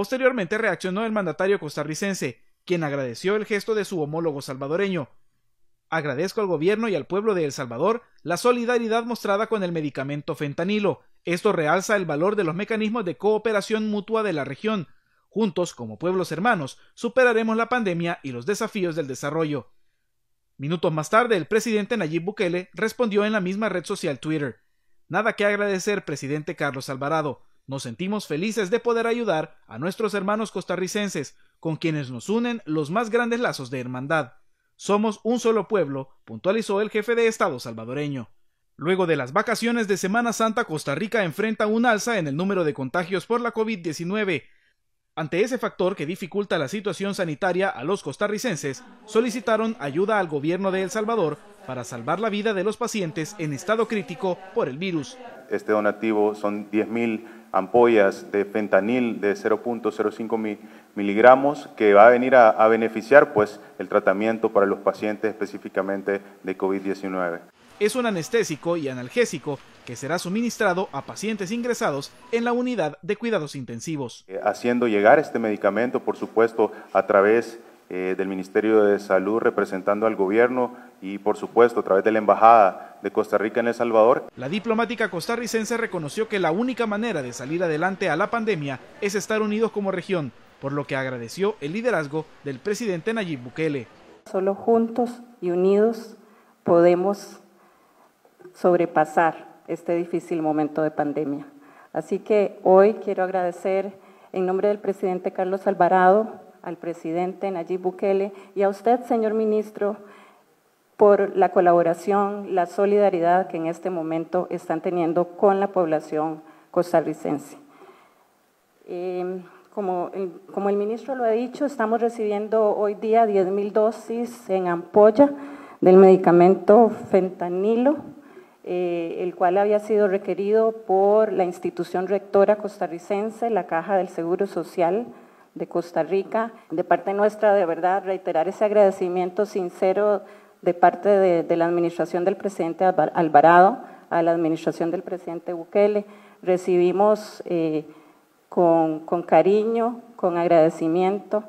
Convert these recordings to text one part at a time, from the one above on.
Posteriormente reaccionó el mandatario costarricense, quien agradeció el gesto de su homólogo salvadoreño. Agradezco al gobierno y al pueblo de El Salvador la solidaridad mostrada con el medicamento fentanilo. Esto realza el valor de los mecanismos de cooperación mutua de la región. Juntos, como pueblos hermanos, superaremos la pandemia y los desafíos del desarrollo. Minutos más tarde, el presidente Nayib Bukele respondió en la misma red social Twitter. Nada que agradecer, presidente Carlos Alvarado. Nos sentimos felices de poder ayudar a nuestros hermanos costarricenses, con quienes nos unen los más grandes lazos de hermandad. Somos un solo pueblo, puntualizó el jefe de Estado salvadoreño. Luego de las vacaciones de Semana Santa, Costa Rica enfrenta un alza en el número de contagios por la COVID-19, ante ese factor que dificulta la situación sanitaria a los costarricenses, solicitaron ayuda al gobierno de El Salvador para salvar la vida de los pacientes en estado crítico por el virus. Este donativo son 10.000 ampollas de fentanil de 0.05 miligramos que va a venir a, beneficiar pues, el tratamiento para los pacientes específicamente de COVID-19 es un anestésico y analgésico que será suministrado a pacientes ingresados en la unidad de cuidados intensivos. Eh, haciendo llegar este medicamento, por supuesto, a través eh, del Ministerio de Salud representando al gobierno y por supuesto a través de la Embajada de Costa Rica en El Salvador. La diplomática costarricense reconoció que la única manera de salir adelante a la pandemia es estar unidos como región, por lo que agradeció el liderazgo del presidente Nayib Bukele. Solo juntos y unidos podemos sobrepasar este difícil momento de pandemia. Así que hoy quiero agradecer en nombre del presidente Carlos Alvarado, al presidente Nayib Bukele y a usted, señor ministro, por la colaboración, la solidaridad que en este momento están teniendo con la población costarricense. Eh, como, como, el ministro lo ha dicho, estamos recibiendo hoy día 10.000 dosis en ampolla del medicamento fentanilo, eh, el cual había sido requerido por la institución rectora costarricense, la Caja del Seguro Social de Costa Rica. De parte nuestra, de verdad, reiterar ese agradecimiento sincero de parte de, la administración del presidente Alvarado a la administración del presidente Bukele. Recibimos eh, con cariño, con agradecimiento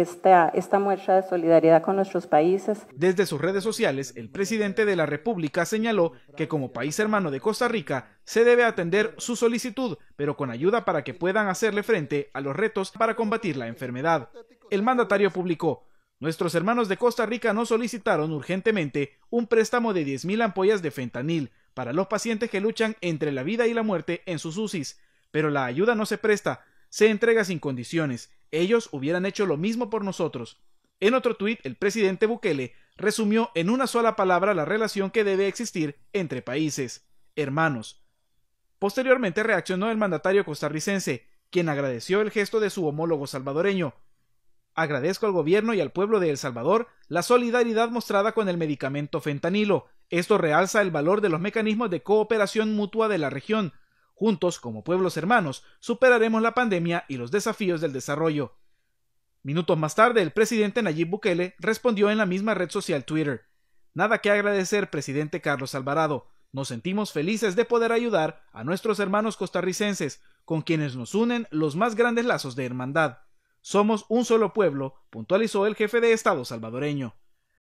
esta, muestra de solidaridad con nuestros países. Desde sus redes sociales, el presidente de la República señaló que como país hermano de Costa Rica, se debe atender su solicitud, pero con ayuda para que puedan hacerle frente a los retos para combatir la enfermedad. El mandatario publicó, Nuestros hermanos de Costa Rica no solicitaron urgentemente un préstamo de 10.000 ampollas de fentanil para los pacientes que luchan entre la vida y la muerte en sus UCIs, pero la ayuda no se presta, se entrega sin condiciones ellos hubieran hecho lo mismo por nosotros. En otro tuit, el presidente Bukele resumió en una sola palabra la relación que debe existir entre países, hermanos. Posteriormente reaccionó el mandatario costarricense, quien agradeció el gesto de su homólogo salvadoreño. Agradezco al gobierno y al pueblo de El Salvador la solidaridad mostrada con el medicamento fentanilo. Esto realza el valor de los mecanismos de cooperación mutua de la región, Juntos, como pueblos hermanos, superaremos la pandemia y los desafíos del desarrollo. Minutos más tarde, el presidente Nayib Bukele respondió en la misma red social Twitter. Nada que agradecer, presidente Carlos Alvarado. Nos sentimos felices de poder ayudar a nuestros hermanos costarricenses, con quienes nos unen los más grandes lazos de hermandad. Somos un solo pueblo, puntualizó el jefe de Estado salvadoreño.